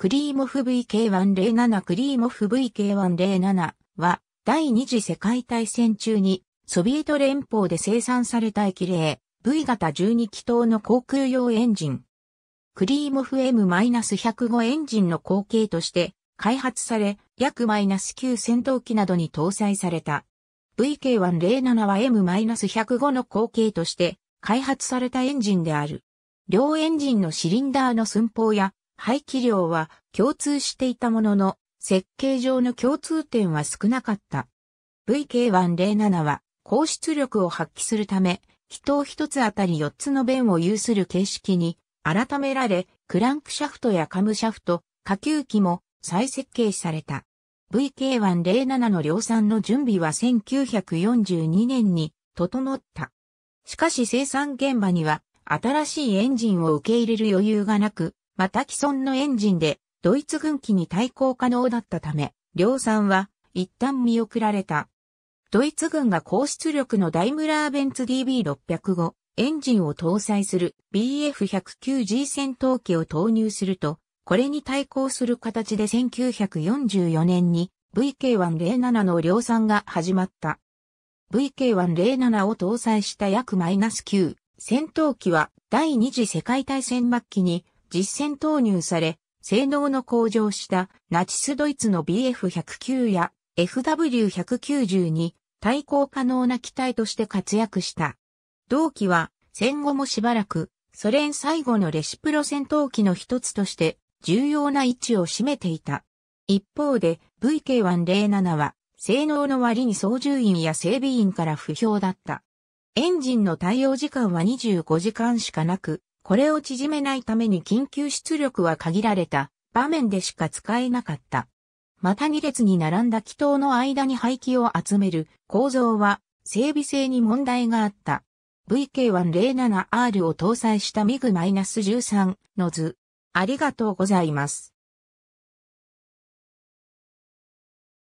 クリーモフ VK107 クリーモフ VK107 は第二次世界大戦中にソビエト連邦で生産された液霊 V 型12気筒の航空用エンジン。クリーモフ M-105 エンジンの後継として開発され約 -9 戦闘機などに搭載された。VK107 は M-105 の後継として開発されたエンジンである。両エンジンのシリンダーの寸法や排気量は共通していたものの、設計上の共通点は少なかった。VK107 は高出力を発揮するため、気筒一つあたり4つの弁を有する形式に改められ、クランクシャフトやカムシャフト、下級機も再設計された。VK107 の量産の準備は1942年に整った。しかし生産現場には新しいエンジンを受け入れる余裕がなく、また既存のエンジンでドイツ軍機に対抗可能だったため、量産は一旦見送られた。ドイツ軍が高出力のダイムラーベンツ DB605 エンジンを搭載する BF109G 戦闘機を投入すると、これに対抗する形で1944年に VK107 の量産が始まった。VK107 を搭載した約マイナス9戦闘機は第二次世界大戦末期に実戦投入され、性能の向上したナチスドイツの BF109 や FW190 に対抗可能な機体として活躍した。同機は戦後もしばらくソ連最後のレシプロ戦闘機の一つとして重要な位置を占めていた。一方で VK107 は性能の割に操縦員や整備員から不評だった。エンジンの対応時間は25時間しかなく、これを縮めないために緊急出力は限られた場面でしか使えなかった。また2列に並んだ気筒の間に排気を集める構造は整備性に問題があった。VK107R を搭載した MIG-13 の図。ありがとうございます。